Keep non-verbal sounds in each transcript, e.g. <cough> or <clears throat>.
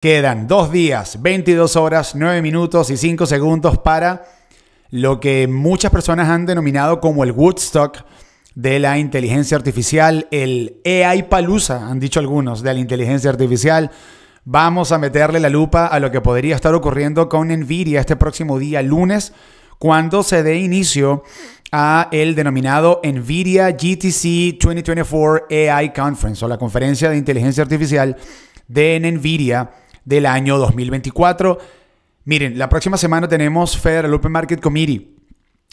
Quedan dos días, 22 horas, 9 minutos y 5 segundos para lo que muchas personas han denominado como el Woodstock de la inteligencia artificial, el AI Palusa, han dicho algunos, de la inteligencia artificial. Vamos a meterle la lupa a lo que podría estar ocurriendo con Nvidia este próximo día, lunes, cuando se dé inicio a el denominado Nvidia GTC 2024 AI Conference o la conferencia de inteligencia artificial de Nvidia del año 2024. Miren, la próxima semana tenemos Federal Open Market Committee.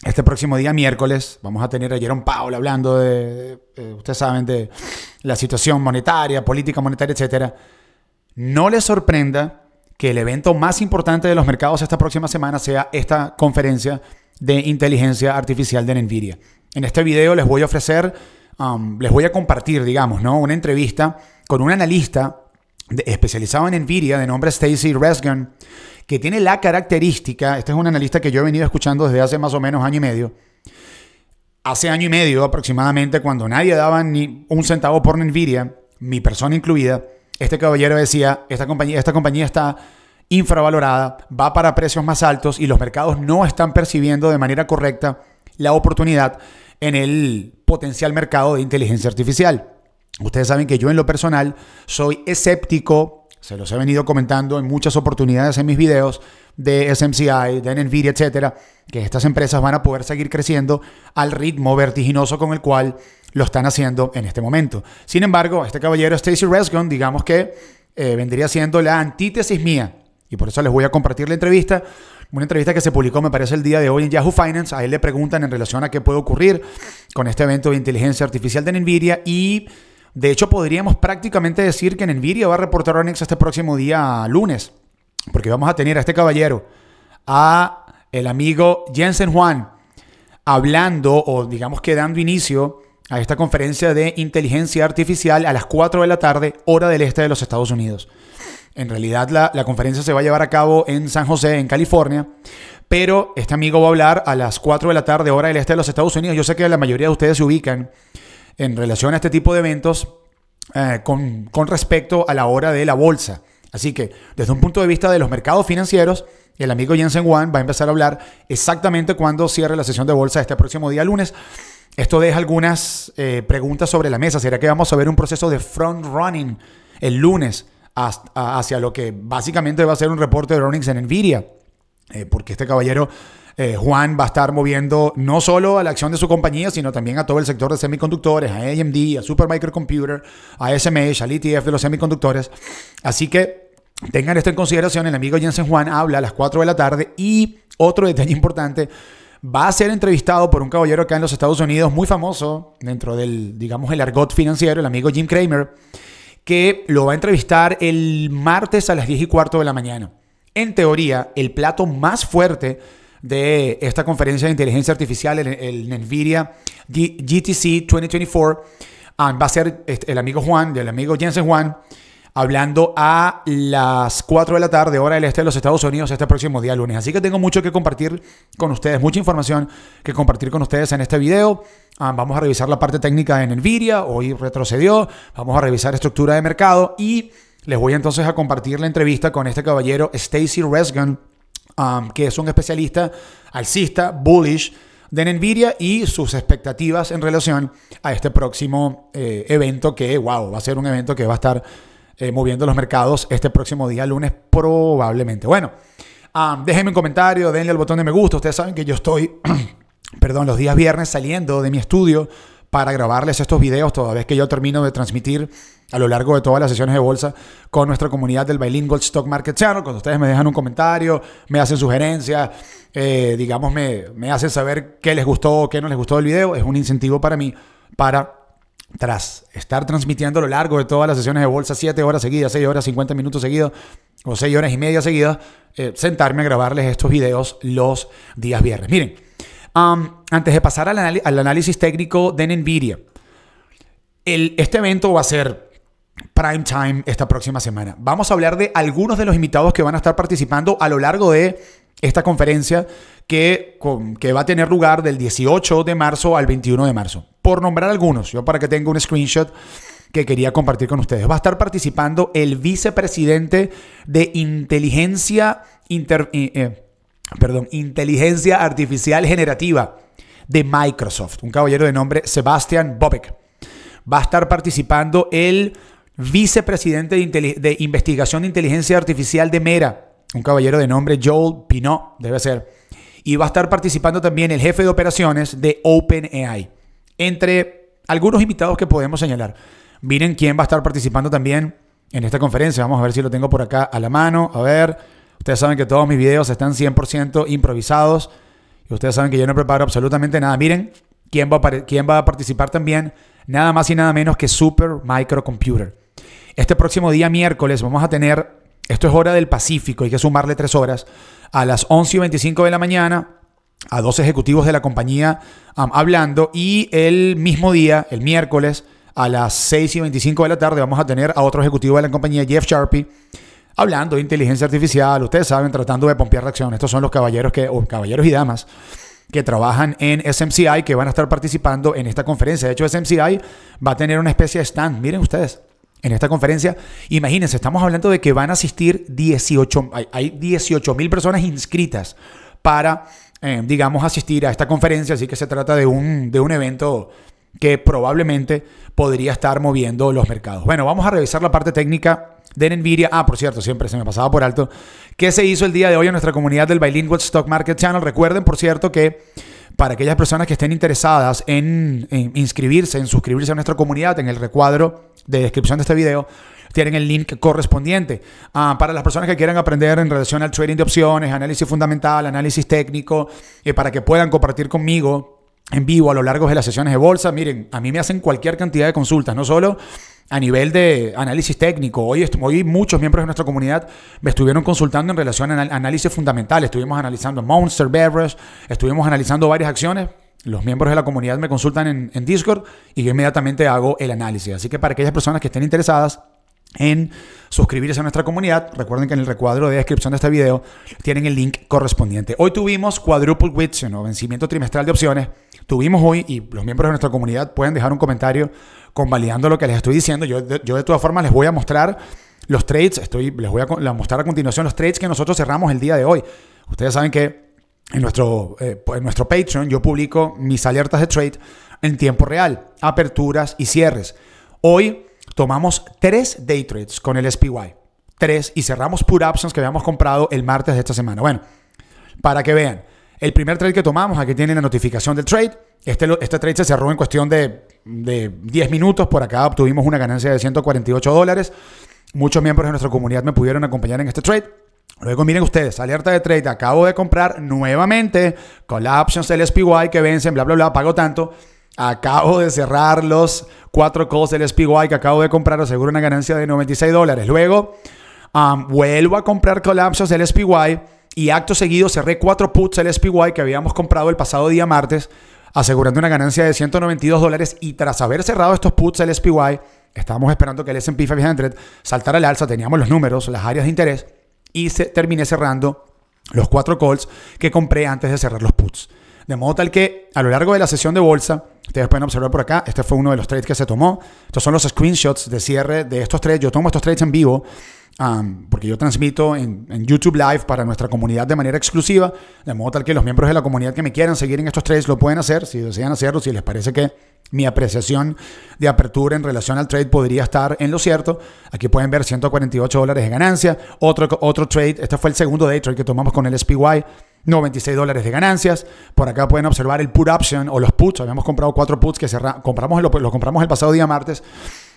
Este próximo día, miércoles, vamos a tener a Jerome Powell hablando de, eh, ustedes saben, de la situación monetaria, política monetaria, etcétera... No les sorprenda que el evento más importante de los mercados esta próxima semana sea esta conferencia de inteligencia artificial de NVIDIA. En este video les voy a ofrecer, um, les voy a compartir, digamos, ¿no? una entrevista con un analista especializado en Nvidia, de nombre Stacy Resgan, que tiene la característica, este es un analista que yo he venido escuchando desde hace más o menos año y medio, hace año y medio aproximadamente, cuando nadie daba ni un centavo por Nvidia, mi persona incluida, este caballero decía, esta compañía, esta compañía está infravalorada, va para precios más altos y los mercados no están percibiendo de manera correcta la oportunidad en el potencial mercado de inteligencia artificial. Ustedes saben que yo en lo personal soy escéptico, se los he venido comentando en muchas oportunidades en mis videos de SMCI, de Nvidia, etcétera, que estas empresas van a poder seguir creciendo al ritmo vertiginoso con el cual lo están haciendo en este momento. Sin embargo, este caballero Stacy Resgon, digamos que eh, vendría siendo la antítesis mía, y por eso les voy a compartir la entrevista, una entrevista que se publicó, me parece, el día de hoy en Yahoo Finance. A él le preguntan en relación a qué puede ocurrir con este evento de inteligencia artificial de Nvidia y de hecho, podríamos prácticamente decir que en Envidia va a reportar Onyx este próximo día lunes, porque vamos a tener a este caballero, a el amigo Jensen Juan, hablando o digamos que dando inicio a esta conferencia de inteligencia artificial a las 4 de la tarde, hora del este de los Estados Unidos. En realidad la, la, conferencia se va a llevar a cabo en San José, en California, pero este amigo va a hablar a las 4 de la tarde, hora del este de los Estados Unidos. Yo sé que la mayoría de ustedes se ubican en relación a este tipo de eventos eh, con, respecto a la hora de la bolsa. Así que, desde un punto de vista de los mercados financieros, el amigo Jensen Wang va a empezar a hablar exactamente cuando cierre la sesión de bolsa este próximo día lunes. Esto deja algunas eh, preguntas sobre la mesa. ¿Será que vamos a ver un proceso de front running el lunes hacia lo que básicamente va a ser un reporte de earnings en Nvidia? Eh, porque este caballero eh, Juan va a estar moviendo no solo a la acción de su compañía, sino también a todo el sector de semiconductores, a AMD, a Supermicrocomputer, a SMH, al ETF de los semiconductores. Así que tengan esto en consideración. El amigo Jensen Juan habla a las 4 de la tarde y otro detalle importante va a ser entrevistado por un caballero acá en los Estados Unidos muy famoso dentro del, digamos, el argot financiero, el amigo Jim Cramer, que lo va a entrevistar el martes a las 10 y cuarto de la mañana. En teoría, el plato más fuerte de esta conferencia de inteligencia artificial, en el NVIDIA GTC 2024. va a ser este, el amigo Juan, del amigo Jensen Juan, hablando a las 4 de la tarde, hora del este de los Estados Unidos, este próximo día lunes. Así que tengo mucho que compartir con ustedes, mucha información que compartir con ustedes en este video. Ah, vamos a revisar la parte técnica en Nvidia, hoy retrocedió, vamos a revisar estructura de mercado y les voy entonces a compartir la entrevista con este caballero Stacy Resgan Um, que es un especialista alcista, bullish, de Nvidia y sus expectativas en relación a este próximo eh, evento que, wow, va a ser un evento que va a estar eh, moviendo los mercados este próximo día, lunes probablemente. Bueno, um, déjenme un comentario, denle al botón de me gusta, ustedes saben que yo estoy, <clears throat> perdón, los días viernes saliendo de mi estudio para grabarles estos videos toda vez que yo termino de transmitir a lo largo de todas las sesiones de bolsa con nuestra comunidad del Bilingual Stock Market Channel. Cuando ustedes me dejan un comentario, me hacen sugerencias, eh, digamos, me, hacen saber qué les gustó o qué no les gustó el video, es un incentivo para mí para tras estar transmitiendo a lo largo de todas las sesiones de bolsa, 7 horas seguidas, 6 horas, 50 minutos seguidos o 6 horas y media seguidas, eh, sentarme a grabarles estos videos los días viernes. Miren, antes de pasar al, análisis técnico de Nvidia, este evento va a ser prime time esta próxima semana. Vamos a hablar de algunos de los invitados que van a estar participando a lo largo de esta conferencia que, va a tener lugar del 18 de marzo al 21 de marzo. Por nombrar algunos, yo para que tenga un screenshot que quería compartir con ustedes. Va a estar participando el vicepresidente de inteligencia inter, eh, eh, perdón, inteligencia artificial generativa de Microsoft, un caballero de nombre Sebastian Bobek. Va a estar participando el vicepresidente de, investigación de inteligencia artificial de Mera, un caballero de nombre Joel Pinot, debe ser. Y va a estar participando también el jefe de operaciones de OpenAI. Entre algunos invitados que podemos señalar. Miren quién va a estar participando también en esta conferencia. Vamos a ver si lo tengo por acá a la mano. A ver. Ustedes saben que todos mis videos están 100% improvisados. Y ustedes saben que yo no preparo absolutamente nada. Miren, ¿quién va a, quién va a participar también? Nada más y nada menos que Super Microcomputer. Este próximo día miércoles vamos a tener, esto es hora del Pacífico, hay que sumarle tres horas, a las 11 y 25 de la mañana a dos ejecutivos de la compañía hablando y el mismo día, el miércoles, a las 6 y 25 de la tarde vamos a tener a otro ejecutivo de la compañía, Jeff Sharpie, hablando de inteligencia artificial, ustedes saben, tratando de pompear reacción. Estos son los caballeros que, o caballeros y damas que trabajan en SMCI, que van a estar participando en esta conferencia. De hecho, SMCI va a tener una especie de stand. Miren ustedes, en esta conferencia, imagínense, estamos hablando de que van a asistir 18, hay 18 personas inscritas para, eh, digamos, asistir a esta conferencia. Así que se trata de un, de un evento que probablemente podría estar moviendo los mercados. Bueno, vamos a revisar la parte técnica Den envidia. Ah, por cierto, siempre se me pasaba por alto. ¿Qué se hizo el día de hoy en nuestra comunidad del Bilingual Stock Market Channel? Recuerden, por cierto, que para aquellas personas que estén interesadas en, inscribirse, en suscribirse a nuestra comunidad, en el recuadro de descripción de este video, tienen el link correspondiente. Ah, para las personas que quieran aprender en relación al trading de opciones, análisis fundamental, análisis técnico, eh, para que puedan compartir conmigo en vivo a lo largo de las sesiones de bolsa. Miren, a mí me hacen cualquier cantidad de consultas, no solo a nivel de análisis técnico. Hoy, muchos miembros de nuestra comunidad me estuvieron consultando en relación a análisis fundamental. Estuvimos analizando Monster Beverage, estuvimos analizando varias acciones. Los miembros de la comunidad me consultan en, en Discord y yo inmediatamente hago el análisis. Así que para aquellas personas que estén interesadas, en suscribirse a nuestra comunidad. Recuerden que en el recuadro de descripción de este video tienen el link correspondiente. Hoy tuvimos quadruple witching o vencimiento trimestral de opciones. Tuvimos hoy, y los miembros de nuestra comunidad pueden dejar un comentario convalidando lo que les estoy diciendo. Yo, de, yo de todas formas les voy a mostrar los trades, estoy, les voy a, mostrar a continuación los trades que nosotros cerramos el día de hoy. Ustedes saben que en nuestro, eh, en nuestro Patreon yo publico mis alertas de trade en tiempo real, aperturas y cierres. Hoy tomamos tres day trades con el SPY. Tres y cerramos put options que habíamos comprado el martes de esta semana. Bueno, para que vean, el primer trade que tomamos, aquí tienen la notificación del trade. Este, este trade se cerró en cuestión de, 10 minutos. Por acá obtuvimos una ganancia de 148 dólares. Muchos miembros de nuestra comunidad me pudieron acompañar en este trade. Luego miren ustedes, alerta de trade, acabo de comprar nuevamente con la options del SPY que vencen, bla, bla, bla, pago tanto. Acabo de cerrar los cuatro calls del SPY que acabo de comprar, aseguro una ganancia de 96 dólares. Luego vuelvo a comprar colapsos del SPY y acto seguido cerré cuatro puts del SPY que habíamos comprado el pasado día martes, asegurando una ganancia de 192 dólares. Y tras haber cerrado estos puts del SPY, estábamos esperando que el SP 500 saltara al alza, teníamos los números, las áreas de interés y se, terminé cerrando los cuatro calls que compré antes de cerrar los puts. De modo tal que a lo largo de la sesión de bolsa, ustedes pueden observar por acá, este fue uno de los trades que se tomó. Estos son los screenshots de cierre de estos trades. Yo tomo estos trades en vivo. porque yo transmito en, YouTube Live para nuestra comunidad de manera exclusiva, de modo tal que los miembros de la comunidad que me quieran seguir en estos trades lo pueden hacer, si desean hacerlo, si les parece que mi apreciación de apertura en relación al trade podría estar en lo cierto. Aquí pueden ver 148 dólares de ganancia, otro, otro trade, este fue el segundo day trade que tomamos con el SPY, 96 dólares de ganancias. Por acá pueden observar el put option o los puts. Habíamos comprado cuatro puts que compramos, los lo compramos el pasado día martes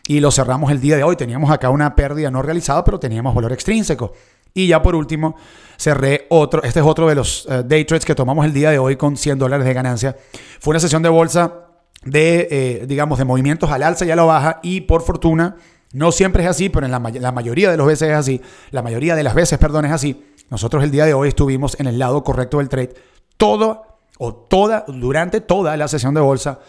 y los cerramos el día de hoy. Teníamos acá una pérdida no realizada, pero teníamos valor extrínseco. Y ya por último, cerré otro. Este es otro de los eh, day trades que tomamos el día de hoy con 100 dólares de ganancia. Fue una sesión de bolsa de, eh, digamos, de movimientos al alza y a la baja. Y por fortuna, no siempre es así, pero en la, mayoría de las veces es así. La mayoría de las veces, perdón, es así. Nosotros el día de hoy estuvimos en el lado correcto del trade. Todo o toda, durante toda la sesión de bolsa.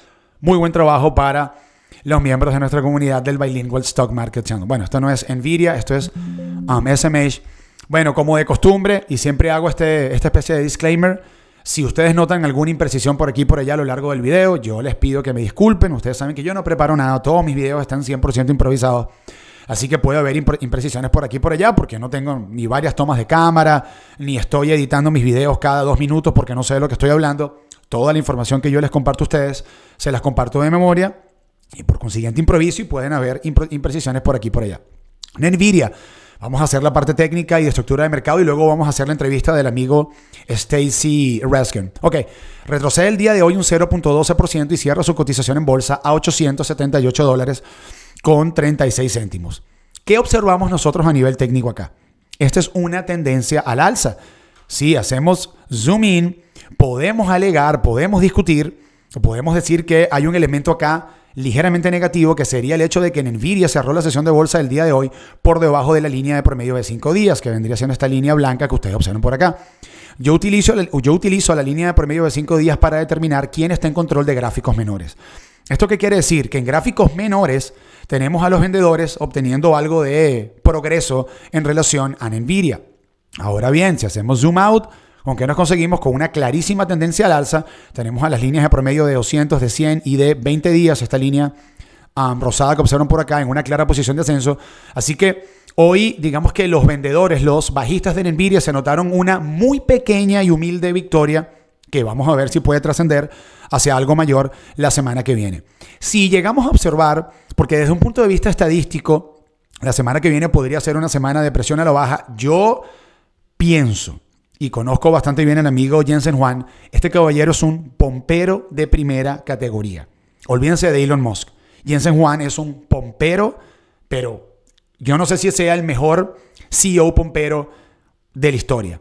Muy buen trabajo para los miembros de nuestra comunidad del Bilingual Stock Market Channel. Bueno, esto no es Nvidia, esto es um, SMH. Bueno, como de costumbre, y siempre hago este, esta especie de disclaimer si ustedes notan alguna imprecisión por aquí y por allá a lo largo del video, yo les pido que me disculpen. Ustedes saben que yo no preparo nada, todos mis videos están 100% improvisados. Así que puede haber imprecisiones por aquí y por allá porque no tengo ni varias tomas de cámara, ni estoy editando mis videos cada dos minutos porque no sé de lo que estoy hablando. Toda la información que yo les comparto a ustedes se las comparto de memoria y por consiguiente improviso y pueden haber imprecisiones por aquí y por allá. NVIDIA Vamos a hacer la parte técnica y estructura de mercado y luego vamos a hacer la entrevista del amigo Stacy Raskin. Ok, retrocede el día de hoy un 0.12% y cierra su cotización en bolsa a 878 dólares con 36 céntimos. ¿Qué observamos nosotros a nivel técnico acá? Esta es una tendencia al alza. Si hacemos zoom in, podemos alegar, podemos discutir podemos decir que hay un elemento acá ligeramente negativo, que sería el hecho de que en Nvidia cerró la sesión de bolsa del día de hoy por debajo de la línea de promedio de 5 días, que vendría siendo esta línea blanca que ustedes observan por acá. Yo utilizo, yo utilizo la línea de promedio de 5 días para determinar quién está en control de gráficos menores. ¿Esto qué quiere decir? Que en gráficos menores tenemos a los vendedores obteniendo algo de progreso en relación a Nvidia. Ahora bien, si hacemos zoom out, aunque nos conseguimos con una clarísima tendencia al alza, tenemos a las líneas de promedio de 200, de 100 y de 20 días, esta línea rosada que observan por acá en una clara posición de ascenso. Así que hoy, digamos que los vendedores, los bajistas de Nvidia se notaron una muy pequeña y humilde victoria que vamos a ver si puede trascender hacia algo mayor la semana que viene. Si llegamos a observar, porque desde un punto de vista estadístico, la semana que viene podría ser una semana de presión a la baja, yo pienso y conozco bastante bien al amigo Jensen Juan, este caballero es un pompero de primera categoría. Olvídense de Elon Musk. Jensen Juan es un pompero, pero yo no sé si sea el mejor CEO pompero de la historia.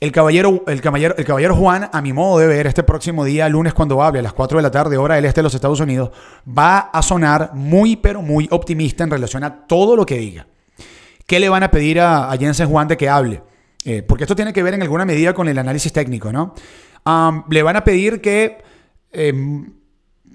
El caballero, el, caballero, el caballero Juan, a mi modo de ver, este próximo día, lunes cuando hable, a las 4 de la tarde, hora del este de los Estados Unidos, va a sonar muy, pero muy optimista en relación a todo lo que diga. ¿Qué le van a pedir a Jensen Juan de que hable? Eh, porque esto tiene que ver en alguna medida con el análisis técnico, ¿no? le van a pedir que em,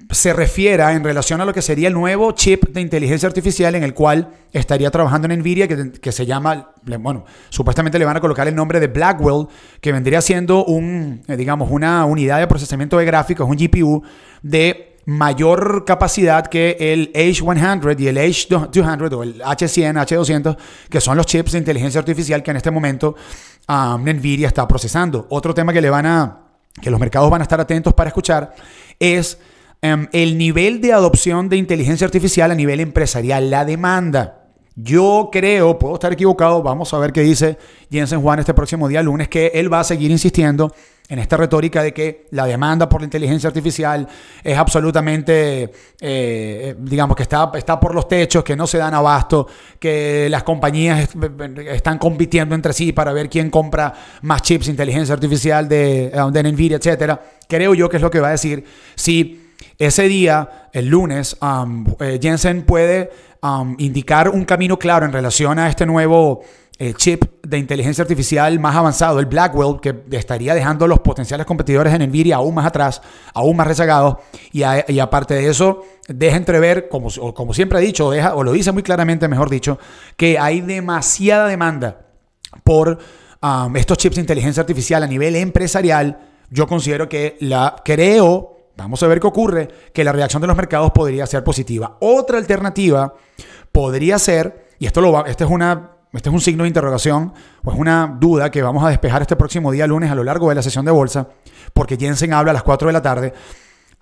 se refiera en relación a lo que sería el nuevo chip de inteligencia artificial en el cual estaría trabajando en Nvidia, que, que se llama, bueno, supuestamente le van a colocar el nombre de Blackwell, que vendría siendo un, eh, digamos, una unidad de procesamiento de gráficos, un GPU de mayor capacidad que el H100 y el H200 o el H100, H200, que son los chips de inteligencia artificial que en este momento um, Nvidia está procesando. Otro tema que le van a que los mercados van a estar atentos para escuchar es um, el nivel de adopción de inteligencia artificial a nivel empresarial, la demanda. Yo creo, puedo estar equivocado, vamos a ver qué dice Jensen Juan este próximo día lunes, que él va a seguir insistiendo en esta retórica de que la demanda por la inteligencia artificial es absolutamente, eh, digamos que está, está por los techos, que no se dan abasto, que las compañías están compitiendo entre sí para ver quién compra más chips, inteligencia artificial de, eh, de Nvidia, etc. Creo yo que es lo que va a decir si ese día, el lunes, eh, Jensen puede indicar un camino claro en relación a este nuevo eh, chip de inteligencia artificial más avanzado, el Blackwell, que estaría dejando a los potenciales competidores en Nvidia aún más atrás, aún más rezagados. Y, aparte de eso, deja entrever, como, como siempre ha dicho, o lo dice muy claramente, mejor dicho, que hay demasiada demanda por estos chips de inteligencia artificial a nivel empresarial. Yo considero que la creo vamos a ver qué ocurre, que la reacción de los mercados podría ser positiva. Otra alternativa podría ser, y esto lo va, este es una este es un signo de interrogación o es una duda que vamos a despejar este próximo día lunes a lo largo de la sesión de bolsa, porque Jensen habla a las 4 de la tarde.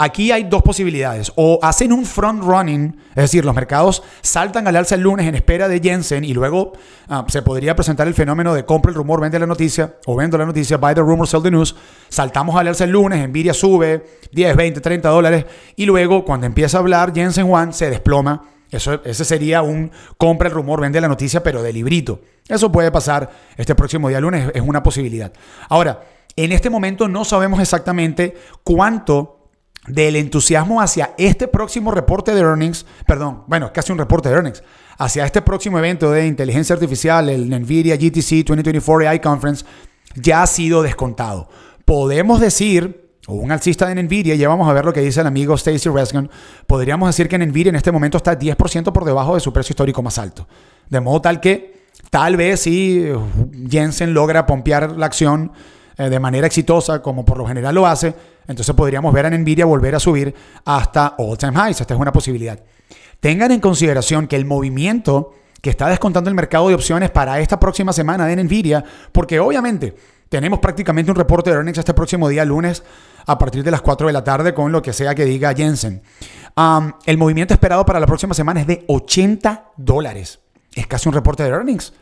Aquí hay dos posibilidades. O hacen un front running, es decir, los mercados saltan al alza el lunes en espera de Jensen y luego ah, se podría presentar el fenómeno de compra el rumor, vende la noticia o vendo la noticia, buy the rumor, sell the news. Saltamos al alza el lunes, envidia sube 10, 20, 30 dólares y luego cuando empieza a hablar Jensen Juan se desploma. Eso, ese sería un compra el rumor, vende la noticia, pero de librito. Eso puede pasar este próximo día lunes, es una posibilidad. Ahora, en este momento no sabemos exactamente cuánto del entusiasmo hacia este próximo reporte de earnings, perdón, bueno, casi un reporte de earnings, hacia este próximo evento de inteligencia artificial, el NVIDIA GTC 2024 AI Conference, ya ha sido descontado. Podemos decir, o un alcista de NVIDIA, ya vamos a ver lo que dice el amigo Stacy Reskin, podríamos decir que NVIDIA en este momento está 10% por debajo de su precio histórico más alto. De modo tal que tal vez si eh, Jensen logra pompear la acción eh, de manera exitosa, como por lo general lo hace, entonces podríamos ver a Nvidia volver a subir hasta all time highs. Esta es una posibilidad. Tengan en consideración que el movimiento que está descontando el mercado de opciones para esta próxima semana en Nvidia, porque obviamente tenemos prácticamente un reporte de earnings este próximo día, lunes, a partir de las 4 de la tarde, con lo que sea que diga Jensen. el movimiento esperado para la próxima semana es de 80 dólares. Es casi un reporte de earnings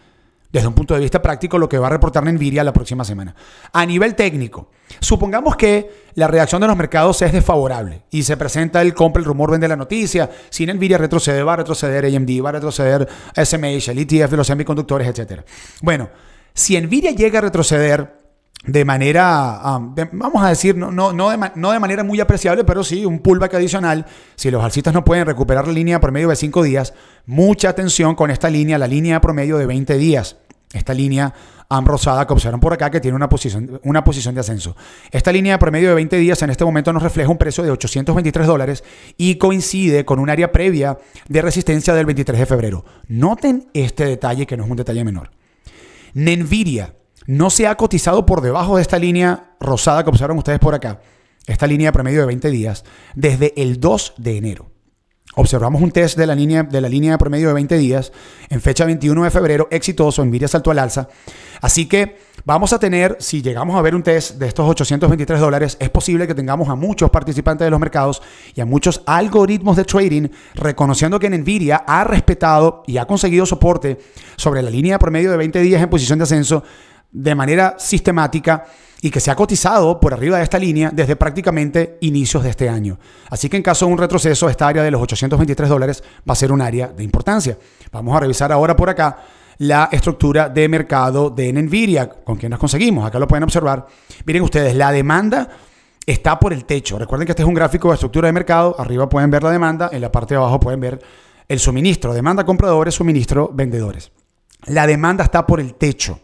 desde un punto de vista práctico lo que va a reportar Nvidia la próxima semana. A nivel técnico, supongamos que la reacción de los mercados es desfavorable y se presenta el compra, el rumor, vende la noticia, si Nvidia retrocede, va a retroceder AMD, va a retroceder SMH, el ETF de los semiconductores, etc. Bueno, si Nvidia llega a retroceder de manera, vamos a decir, no, no, no, de no, de manera muy apreciable, pero sí un pullback adicional. Si los alcistas no pueden recuperar la línea promedio de 5 días, mucha atención con esta línea, la línea promedio de 20 días. Esta línea ambrosada que observan por acá que tiene una posición, una posición de ascenso. Esta línea promedio de 20 días en este momento nos refleja un precio de 823 dólares y coincide con un área previa de resistencia del 23 de febrero. Noten este detalle que no es un detalle menor. Nenviria no se ha cotizado por debajo de esta línea rosada que observan ustedes por acá, esta línea de promedio de 20 días, desde el 2 de enero. Observamos un test de la línea, de la línea de promedio de 20 días en fecha 21 de febrero, exitoso, envidia saltó al alza. Así que vamos a tener, si llegamos a ver un test de estos 823 dólares, es posible que tengamos a muchos participantes de los mercados y a muchos algoritmos de trading reconociendo que en Nvidia ha respetado y ha conseguido soporte sobre la línea de promedio de 20 días en posición de ascenso de manera sistemática y que se ha cotizado por arriba de esta línea desde prácticamente inicios de este año. Así que en caso de un retroceso, esta área de los 823 dólares va a ser un área de importancia. Vamos a revisar ahora por acá la estructura de mercado de Nvidia, con quien nos conseguimos. Acá lo pueden observar. Miren ustedes, la demanda está por el techo. Recuerden que este es un gráfico de estructura de mercado. Arriba pueden ver la demanda, en la parte de abajo pueden ver el suministro. Demanda compradores, suministro vendedores. La demanda está por el techo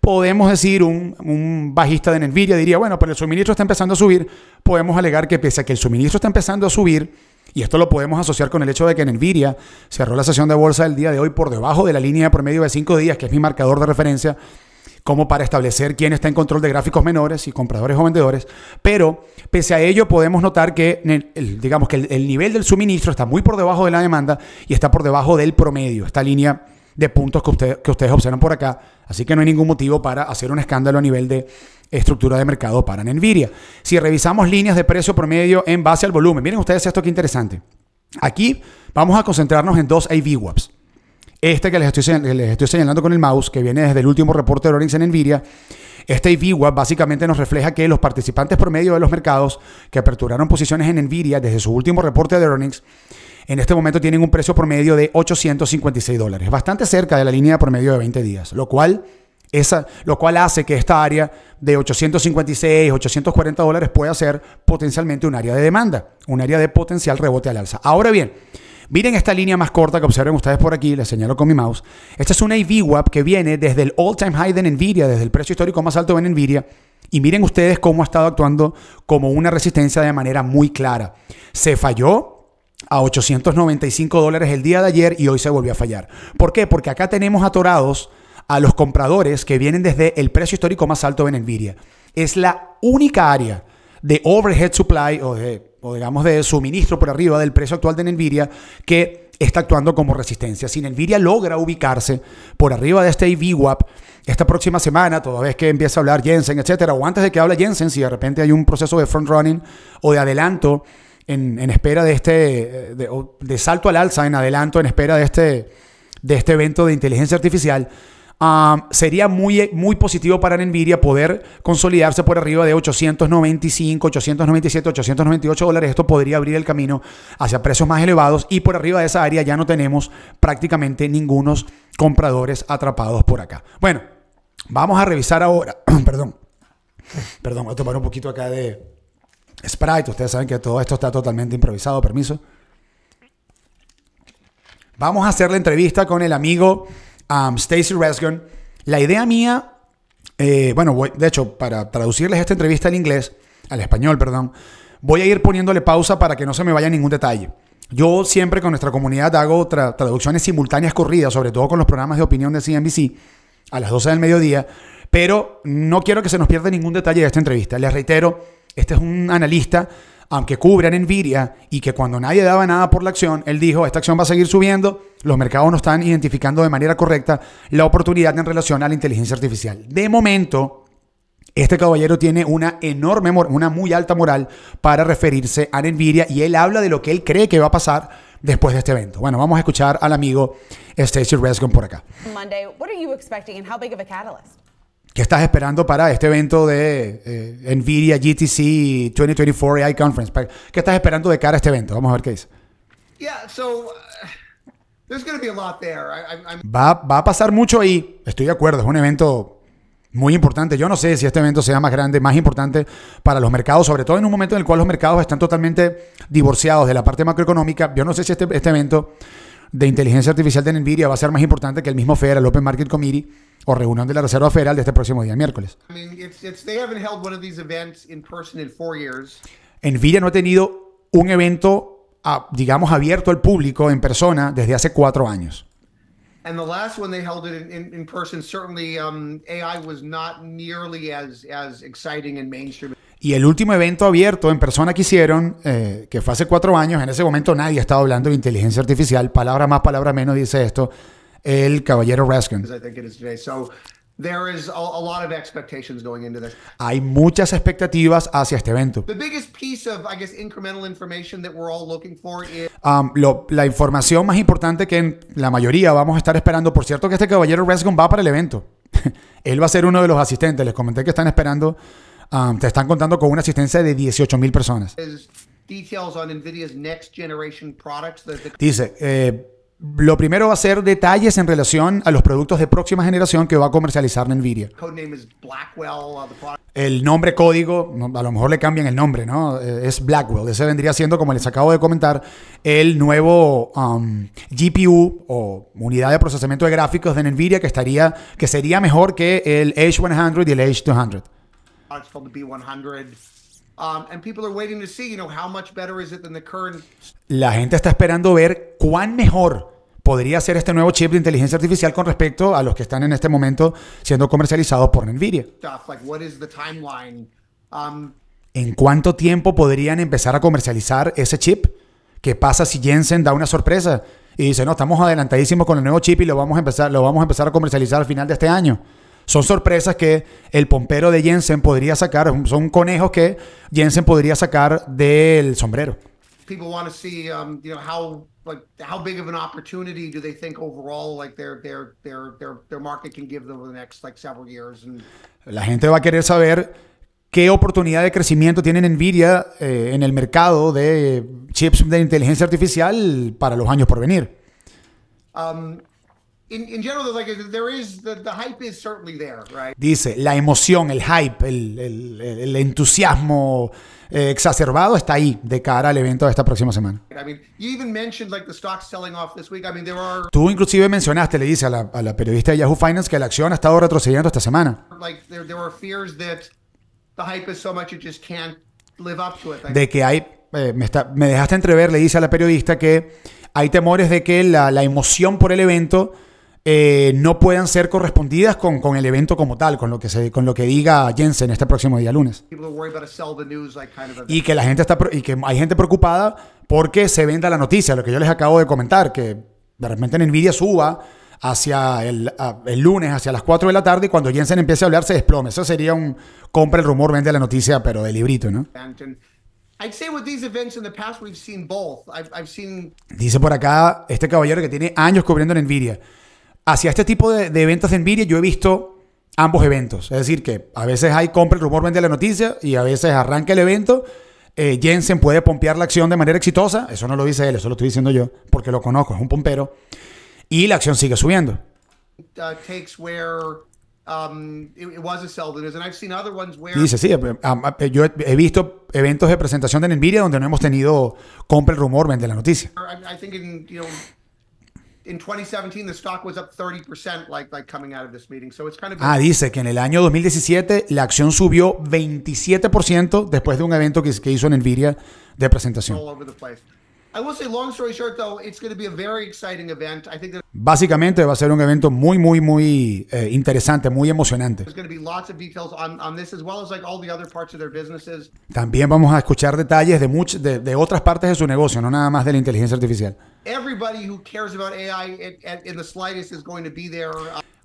podemos decir, un, bajista de Nvidia diría, bueno, pero el suministro está empezando a subir, podemos alegar que pese a que el suministro está empezando a subir, y esto lo podemos asociar con el hecho de que en cerró la sesión de bolsa el día de hoy por debajo de la línea de promedio de cinco días, que es mi marcador de referencia, como para establecer quién está en control de gráficos menores y compradores o vendedores. Pero pese a ello podemos notar que, digamos que el nivel del suministro está muy por debajo de la demanda y está por debajo del promedio. Esta línea de puntos que, que ustedes observan por acá. Así que no hay ningún motivo para hacer un escándalo a nivel de estructura de mercado para Nvidia. Si revisamos líneas de precio promedio en base al volumen, miren ustedes esto que interesante. Aquí vamos a concentrarnos en dos AVWAPs. Este que les, estoy, les estoy señalando con el mouse, que viene desde el último reporte de earnings en Nvidia, este AVWAP básicamente nos refleja que los participantes promedio de los mercados que aperturaron posiciones en Nvidia desde su último reporte de earnings en este momento tienen un precio promedio de 856 dólares, bastante cerca de la línea promedio de 20 días, lo cual, lo cual hace que esta área de 856, 840 dólares pueda ser potencialmente un área de demanda, un área de potencial rebote al alza. Ahora bien, Miren esta línea más corta que observen ustedes por aquí, les señalo con mi mouse. Esta es una IVWAP que viene desde el all-time high de Nvidia, desde el precio histórico más alto de Nvidia. Y miren ustedes cómo ha estado actuando como una resistencia de manera muy clara. Se falló a 895 dólares el día de ayer y hoy se volvió a fallar. ¿Por qué? Porque acá tenemos atorados a los compradores que vienen desde el precio histórico más alto de Nvidia. Es la única área de overhead supply o, de, digamos de suministro por arriba del precio actual de Nvidia que está actuando como resistencia. Si Nvidia logra ubicarse por arriba de este IVWAP esta próxima semana, toda vez que empieza a hablar Jensen, etcétera, o antes de que hable Jensen, si de repente hay un proceso de front running o de adelanto en, espera de este, de, salto al alza, en adelanto, en espera de este, de este evento de inteligencia artificial, ah, sería muy, muy positivo para Nvidia poder consolidarse por arriba de 895, 897, 898 dólares. Esto podría abrir el camino hacia precios más elevados y por arriba de esa área ya no tenemos prácticamente ningunos compradores atrapados por acá. Bueno, vamos a revisar ahora, <clears throat> perdón, perdón, voy a tomar un poquito acá de... Sprite, ustedes saben que todo esto está totalmente improvisado, permiso. Vamos a hacer la entrevista con el amigo um, Stacy Resgon. La idea mía, eh, bueno, de hecho, para traducirles esta entrevista al inglés, al español, perdón, voy a ir poniéndole pausa para que no se me vaya ningún detalle. Yo siempre con nuestra comunidad hago traducciones simultáneas corridas, sobre todo con los programas de opinión de CNBC a las 12 del mediodía, pero no quiero que se nos pierda ningún detalle de esta entrevista. Les reitero, este es un analista, aunque cubre a Nvidia y que cuando nadie daba nada por la acción, él dijo, esta acción va a seguir subiendo, los mercados no están identificando de manera correcta la oportunidad en relación a la inteligencia artificial. De momento, este caballero tiene una enorme, una muy alta moral para referirse a Nvidia y él habla de lo que él cree que va a pasar después de este evento. Bueno, vamos a escuchar al amigo Stacy Resgon por acá. Monday, what are you expecting and how big catalyst? ¿Qué estás esperando para este evento de eh, NVIDIA GTC 2024 AI Conference? ¿Qué estás esperando de cara a este evento? Vamos a ver qué dice. va, a pasar mucho ahí. Estoy de acuerdo, es un evento muy importante. Yo no sé si este evento sea más grande, más importante para los mercados, sobre todo en un momento en el cual los mercados están totalmente divorciados de la parte macroeconómica. Yo no sé si este, este evento de inteligencia artificial de NVIDIA va a ser más importante que el mismo Federal Open Market Committee o reunión de la Reserva Federal de este próximo día miércoles. NVIDIA no ha tenido un evento, ah, digamos, abierto al público en persona desde hace cuatro años. And the last they held it in, AI um, was not nearly as, as mainstream. Y el último evento abierto en persona que hicieron, eh, que fue hace cuatro años, en ese momento nadie estaba hablando de inteligencia artificial, palabra más, palabra menos, dice esto, el caballero Raskin. Hay muchas expectativas hacia este evento. la información más importante que en la mayoría vamos a estar esperando, por cierto que este caballero Raskin va para el evento. <laughs> Él va a ser uno de los asistentes, les comenté que están esperando Um, te están contando con una asistencia de 18 mil personas. Dice, eh, lo primero va a ser detalles en relación a los productos de próxima generación que va a comercializar Nvidia. Uh, el nombre código, a lo mejor le cambian el nombre, ¿no? Eh, es Blackwell. Ese vendría siendo, como les acabo de comentar, el nuevo um, GPU o unidad de procesamiento de gráficos de Nvidia que estaría, que sería mejor que el H100 y el H200. La gente está esperando ver cuán mejor podría ser este nuevo chip de inteligencia artificial con respecto a los que están en este momento siendo comercializados por Nvidia. Um, ¿En cuánto tiempo podrían empezar a comercializar ese chip? ¿Qué pasa si Jensen da una sorpresa y dice, no, estamos adelantadísimos con el nuevo chip y lo vamos a empezar, lo vamos a, empezar a comercializar al final de este año? Son sorpresas que el pompero de Jensen podría sacar, son conejos que Jensen podría sacar del sombrero. La gente va a querer saber qué oportunidad de crecimiento tienen Nvidia eh, en el mercado de chips de inteligencia artificial para los años por venir. Um, Dice, la emoción, el hype, el, el, entusiasmo eh, exacerbado está ahí de cara al evento de esta próxima semana. Tú inclusive mencionaste, le dice a la, a la, periodista de Yahoo Finance, que la acción ha estado retrocediendo esta semana. De que hay, eh, me, me, dejaste entrever, le dice a la periodista que hay temores de que la, la emoción por el evento eh, no puedan ser correspondidas con, el evento como tal, con lo, que se, con lo que diga Jensen este próximo día lunes. Y que la gente está y que hay gente preocupada porque se venda la noticia, lo que yo les acabo de comentar, que de repente en Nvidia suba hacia el, lunes, hacia las 4 de la tarde, y cuando Jensen empiece a hablar se desplome. Eso sería un compra el rumor, vende la noticia, pero de librito, ¿no? Dice por acá este caballero que tiene años cubriendo en Nvidia hacia este tipo de, eventos de envidia yo he visto ambos eventos. Es decir, que a veces hay compra el rumor, vende la noticia y a veces arranca el evento. Eh, Jensen puede pompear la acción de manera exitosa. Eso no lo dice él, eso lo estoy diciendo yo, porque lo conozco, es un pompero. Y la acción sigue subiendo. Dice, sí, eh, eh, yo he visto eventos de presentación de Nvidia donde no hemos tenido compra el rumor, vende la noticia in 2017 the stock was up 30% like like coming out of this meeting. So it's kind of Ah, dice que en el año 2017 la acción subió 27% después de un evento que, que hizo en Nvidia de presentación. Básicamente va a ser un evento muy, muy, muy eh, interesante, muy emocionante. También vamos a escuchar detalles de, de, otras partes de su negocio, no nada más de la inteligencia artificial. Uh,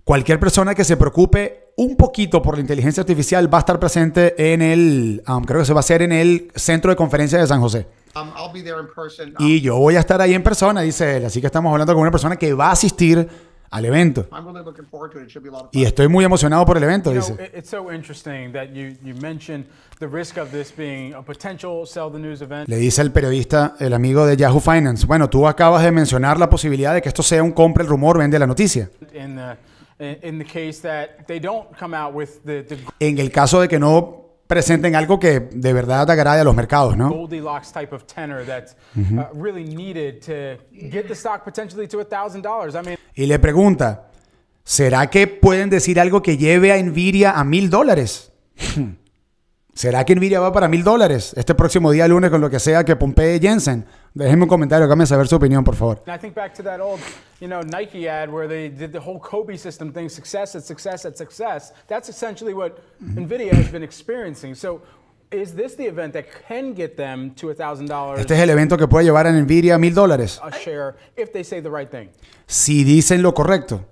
Cualquier persona que se preocupe un poquito por la inteligencia artificial va a estar presente en el, um, creo que se va a hacer en el centro de conferencia de San José. Um, y um, yo voy a estar ahí en persona, dice él. Así que estamos hablando con una persona que va a asistir al evento. Y estoy muy emocionado por el evento, dice. Le dice el periodista, el amigo de Yahoo Finance, bueno, tú acabas de mencionar la posibilidad de que esto sea un compra el rumor, vende la noticia. En el caso de que no presenten algo que de verdad agrade a los mercados, ¿no? Goldilocks type of tenor that's uh, really needed to get the stock potentially to $1,000. I mean, y le pregunta, ¿será que pueden decir algo que lleve a Nvidia a mil dólares? <laughs> ¿Será que Nvidia va para mil dólares este próximo día lunes con lo que sea que pompee Jensen? Déjenme un comentario, háganme saber su opinión, por favor. I think back to that old, you know, Nike ad where they did the whole Kobe system thing, success at success at success. That's essentially what Nvidia has been experiencing. So este es el evento que puede llevar a Nvidia a mil dólares. Si dicen lo correcto.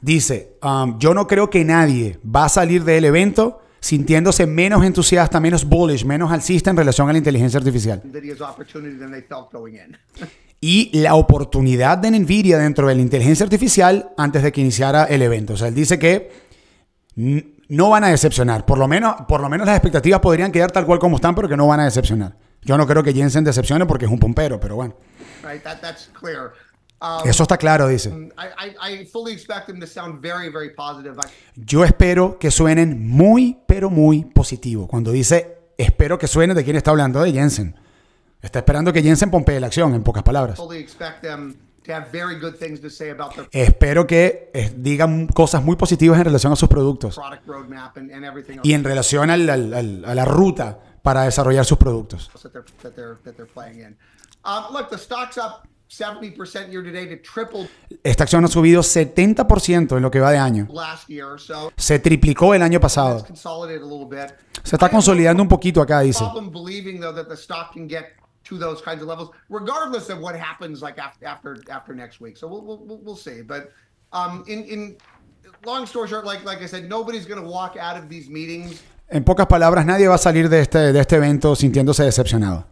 Dice, um, yo no creo que nadie va a salir del evento sintiéndose menos entusiasta, menos bullish, menos alcista en relación a la inteligencia artificial. <laughs> y la oportunidad de Nvidia dentro de la inteligencia artificial antes de que iniciara el evento. O sea, él dice que no van a decepcionar. Por lo menos, por lo menos las expectativas podrían quedar tal cual como están, pero que no van a decepcionar. Yo no creo que Jensen decepcione porque es un pompero, pero bueno. Um, Eso está claro, dice. Yo espero que suenen muy, pero muy positivo. Cuando dice espero que suene, ¿de quién está hablando? De Jensen. Está esperando que Jensen Pompee la acción, en pocas palabras. Espero que eh, digan cosas muy positivas en relación a sus productos y en relación a la ruta para desarrollar sus productos. Um, Esta acción ha subido 70% en lo que va de año. Se triplicó el año pasado. Se está consolidando un poquito acá, dice to those kinds of levels, regardless of what happens like after after after next week. So we'll we'll, we'll see. But um, in in long story short, like like I said, nobody's going to walk out of these meetings. En pocas palabras, nadie va a salir de este, de este evento sintiéndose decepcionado.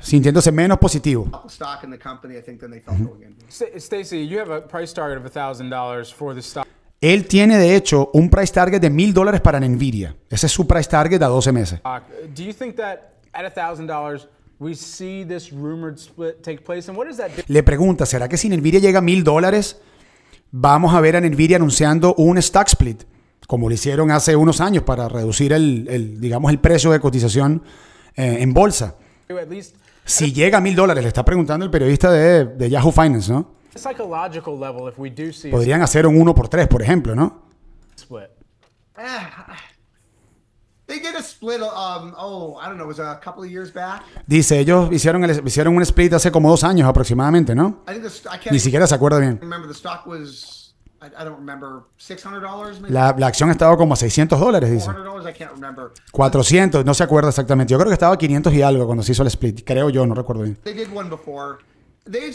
Sintiéndose menos positivo. Stock stock. in the the company, I think, they Stacy, you have a price target of for Él tiene de hecho un price target de $1,000 para Nvidia. Ese es su price target a 12 meses. Uh, do you think that le pregunta, ¿será que si Nvidia llega a mil dólares, vamos a ver a Nvidia anunciando un stock split? Como lo hicieron hace unos años para reducir el, digamos, el precio de cotización eh, en bolsa. Si llega a mil dólares, le está preguntando el periodista de, Yahoo Finance, ¿no? Podrían hacer un 1 por 3, por ejemplo, ¿no? Ah, Dice, ellos hicieron, el, hicieron un split hace como dos años aproximadamente, ¿no? Ni siquiera se acuerda bien. La, acción estaba como a 600 dólares, dice. 400, no se acuerda exactamente. Yo creo que estaba 500 y algo cuando se hizo el split, creo yo, no recuerdo bien. Dice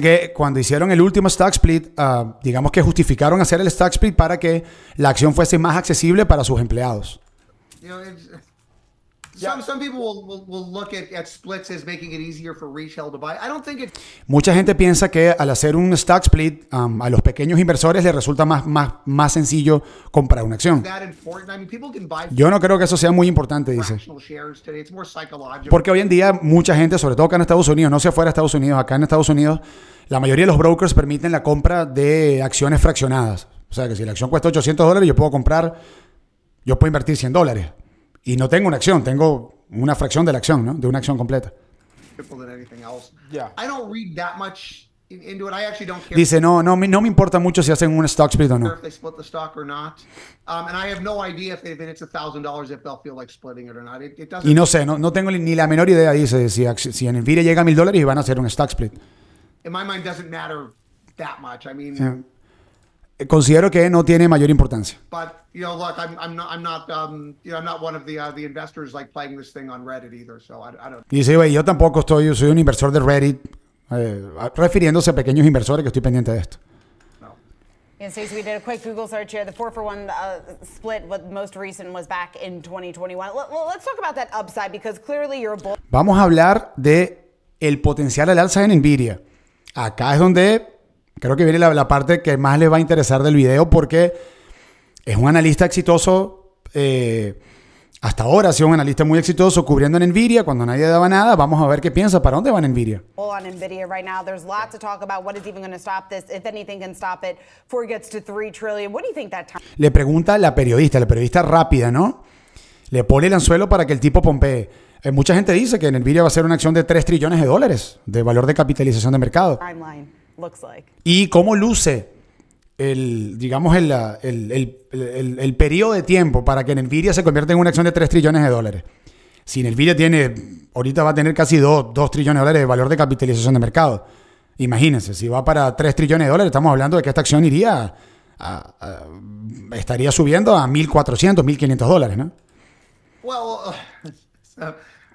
que cuando hicieron el último Stock split, ah, digamos que justificaron hacer el Stock split para que la acción fuese más accesible para sus empleados. Mucha gente piensa que al hacer un stock split um, a los pequeños inversores les resulta más, más, más sencillo comprar una acción. Yo no creo que eso sea muy importante, dice. Porque hoy en día mucha gente, sobre todo acá en Estados Unidos, no sea fuera de Estados Unidos, acá en Estados Unidos, la mayoría de los brokers permiten la compra de acciones fraccionadas. O sea que si la acción cuesta 800 dólares, yo puedo comprar, yo puedo invertir 100 dólares. Y no tengo una acción, tengo una fracción de la acción, ¿no? De una acción completa. Dice, no, no, no me importa mucho si hacen un stock split o no. Y no sé, no, no tengo ni la menor idea, dice, si, si en Nvidia llega a mil dólares y van a hacer un stock split. Eh, considero que no tiene mayor importancia. But you know, look, I'm, I'm not, I'm not, um, you know, I'm not one of the uh, the investors like playing this thing on Reddit either, so I, I don't. Y sí, güey, yo tampoco estoy, yo soy un inversor de Reddit, eh, refiriéndose a pequeños inversores que estoy pendiente de esto. And Stacey, we did a quick Google search here. The four for one uh, split, what most recent was back in 2021. Let, let's talk about that upside because clearly you're bull. Vamos a hablar de el potencial al alza en Nvidia. Acá es donde creo que viene la, parte que más les va a interesar del video porque es un analista exitoso. Eh, hasta ahora ha sido un analista muy exitoso cubriendo en Nvidia cuando nadie daba nada. Vamos a ver qué piensa. ¿Para dónde va en Nvidia Le pregunta la periodista, la periodista rápida, ¿no? Le pone el anzuelo para que el tipo pompee. Eh, mucha gente dice que Nvidia va a ser una acción de 3 trillones de dólares de valor de capitalización de mercado y cómo luce el, digamos, el, el, el, el, periodo de tiempo para que Nvidia se convierta en una acción de 3 trillones de dólares. Si Nvidia tiene, ahorita va a tener casi 2, trillones de dólares de valor de capitalización de mercado. Imagínense, si va para 3 trillones de dólares, estamos hablando de que esta acción iría, a, estaría subiendo a 1.400, 1.500 dólares, ¿no? Uh,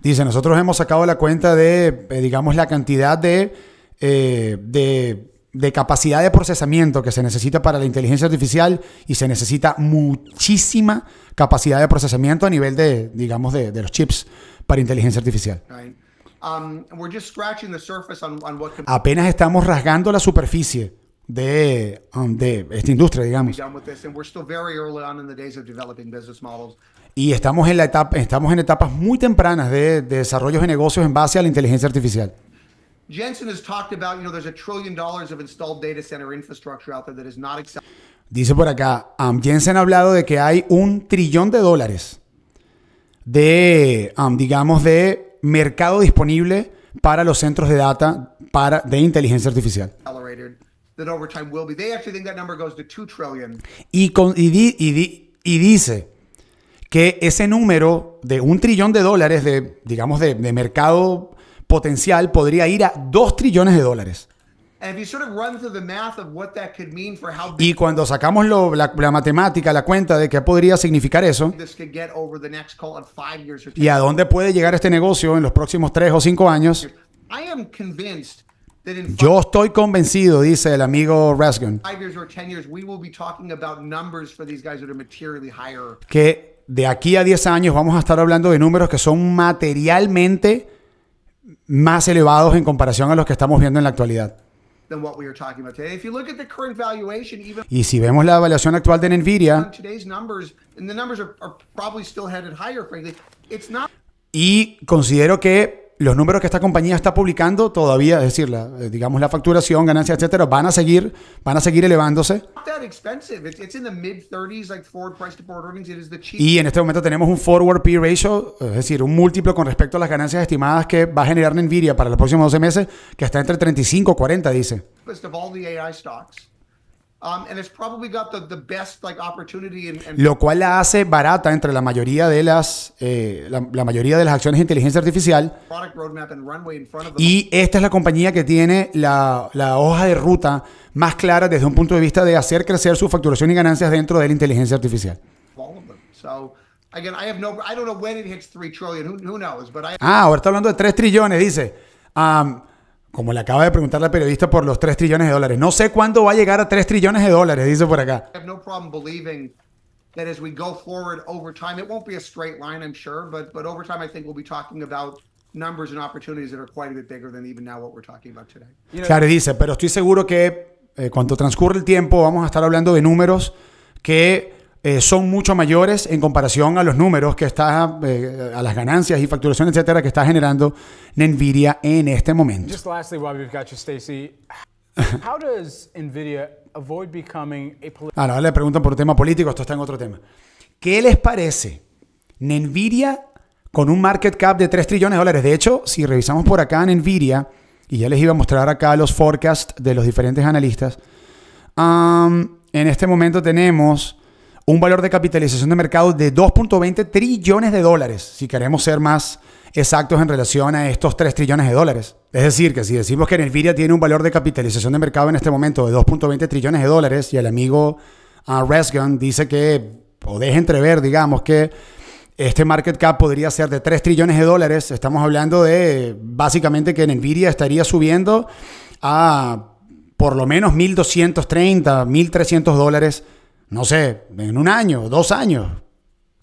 Dice, nosotros hemos sacado la cuenta de, eh, digamos, la cantidad eh, de, de, capacidad de procesamiento que se necesita para la inteligencia artificial y se necesita muchísima capacidad de procesamiento a nivel de, digamos, de, los chips para inteligencia artificial. Apenas estamos rasgando la superficie de, um, de esta industria, digamos. Y estamos en, la etapa, estamos en etapas muy tempranas de, de desarrollos de negocios en base a la inteligencia artificial. Dice por acá, um, Jensen ha hablado de que hay un trillón de dólares de, um, digamos, de mercado disponible para los centros de data para, de inteligencia artificial. Y, y, y, dice que ese número de un trillón de dólares de, digamos, de, de mercado potencial podría ir a 2 trillones de dólares. Y cuando sacamos la, matemática, la cuenta de qué podría significar eso, y a dónde puede llegar este negocio en los próximos tres o cinco años, yo estoy convencido, dice el amigo Raskin, que de aquí a 10 años vamos a estar hablando de números que son materialmente más elevados en comparación a los que estamos viendo en la actualidad. Y si vemos la evaluación actual de Nvidia, y considero que los números que esta compañía está publicando todavía, es decir, la, eh, digamos la facturación, ganancias, etcétera, van a seguir, van a seguir elevándose. Y en este momento tenemos un forward P ratio, es decir, un múltiplo con respecto a las ganancias estimadas que va a generar Nvidia para los próximos 12 meses, que está entre 35 y 40, dice. Lo cual la hace barata entre la mayoría de las, eh, la, mayoría de las acciones de inteligencia artificial. Y esta es la compañía que tiene la, hoja de ruta más clara desde un punto de vista de hacer crecer su facturación y ganancias dentro de la inteligencia artificial. Ah, ahora está hablando de 3 trillones, dice. Um, como le acaba de preguntar la periodista por los 3 trillones de dólares. No sé cuándo va a llegar a 3 trillones de dólares, dice por acá. No problem believing that as we go forward over time, it won't be a straight line, I'm sure, but, but over time I think we'll be talking about numbers and opportunities that are quite a bit bigger than even now what we're talking about today. Claro, dice, pero estoy seguro que eh, cuando transcurre el tiempo vamos a estar hablando de números que eh, son mucho mayores en comparación a los números que está, eh, a las ganancias y facturación, etcétera, que está generando Nvidia en este momento. Ahora le preguntan por un tema político, esto está en otro tema. ¿Qué les parece? Nvidia con un market cap de 3 trillones de dólares. De hecho, si revisamos por acá en Nvidia, y ya les iba a mostrar acá los forecasts de los diferentes analistas, en este momento tenemos un valor de capitalización de mercado de 2.20 trillones de dólares, si queremos ser más exactos en relación a estos 3 trillones de dólares. Es decir, que si decimos que Nvidia tiene un valor de capitalización de mercado en este momento de 2.20 trillones de dólares y el amigo uh, ah, Resgun dice que, o deja entrever, digamos, que este market cap podría ser de 3 trillones de dólares, estamos hablando de básicamente que Nvidia estaría subiendo a por lo menos 1.230, 1.300 dólares no sé, en un año, dos años.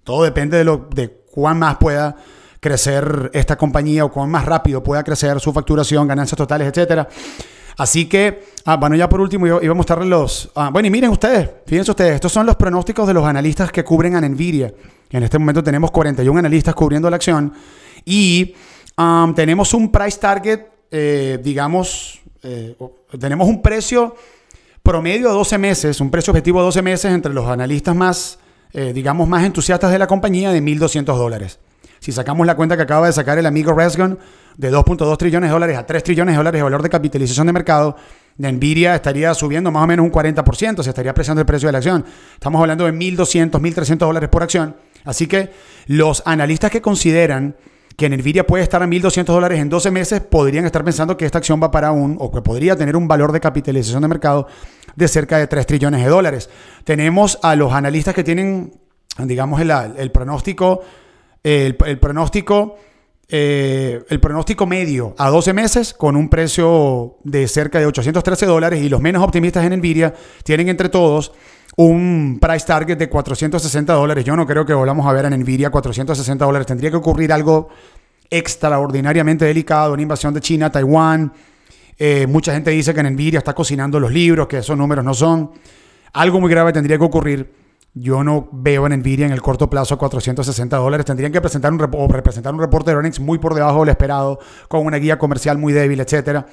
Todo depende de, lo, de cuán más pueda crecer esta compañía o cuán más rápido pueda crecer su facturación, ganancias totales, etc. Así que, ah, bueno, ya por último yo iba a mostrarles los... Ah, bueno, y miren ustedes, fíjense ustedes, estos son los pronósticos de los analistas que cubren a Nvidia. En este momento tenemos 41 analistas cubriendo la acción y tenemos un price target, eh, digamos, eh, tenemos un precio promedio 12 meses, un precio objetivo de 12 meses entre los analistas más, eh, digamos, más entusiastas de la compañía de 1.200 dólares. Si sacamos la cuenta que acaba de sacar el amigo Resgon de 2.2 trillones de dólares a 3 trillones de dólares de valor de capitalización de mercado, de Nvidia estaría subiendo más o menos un 40%, se estaría apreciando el precio de la acción. Estamos hablando de 1.200, 1.300 dólares por acción. Así que los analistas que consideran que en Nvidia puede estar a 1.200 dólares en 12 meses, podrían estar pensando que esta acción va para un, o que podría tener un valor de capitalización de mercado de cerca de 3 trillones de dólares. Tenemos a los analistas que tienen, digamos, el, pronóstico, el, pronóstico, eh, el pronóstico medio a 12 meses con un precio de cerca de 813 dólares y los menos optimistas en Nvidia tienen entre todos un price target de 460 dólares. Yo no creo que volvamos a ver en Nvidia 460 dólares. Tendría que ocurrir algo extraordinariamente delicado, una invasión de China, Taiwán. Eh, mucha gente dice que en Nvidia está cocinando los libros, que esos números no son. Algo muy grave tendría que ocurrir. Yo no veo en Nvidia en el corto plazo 460 dólares. Tendrían que presentar un, un reporte de earnings muy por debajo del esperado, con una guía comercial muy débil, etc.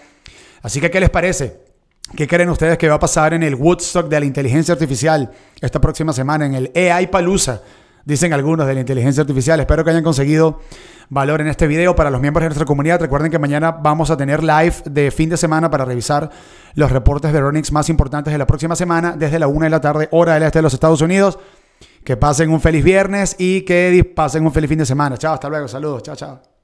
Así que, ¿qué les parece? ¿Qué creen ustedes que va a pasar en el Woodstock de la inteligencia artificial esta próxima semana, en el AI Palusa? Dicen algunos de la inteligencia artificial. Espero que hayan conseguido valor en este video para los miembros de nuestra comunidad. Recuerden que mañana vamos a tener live de fin de semana para revisar los reportes de earnings más importantes de la próxima semana desde la 1 de la tarde, hora del este de los Estados Unidos. Que pasen un feliz viernes y que pasen un feliz fin de semana. Chao, hasta luego. Saludos. Chao, chao.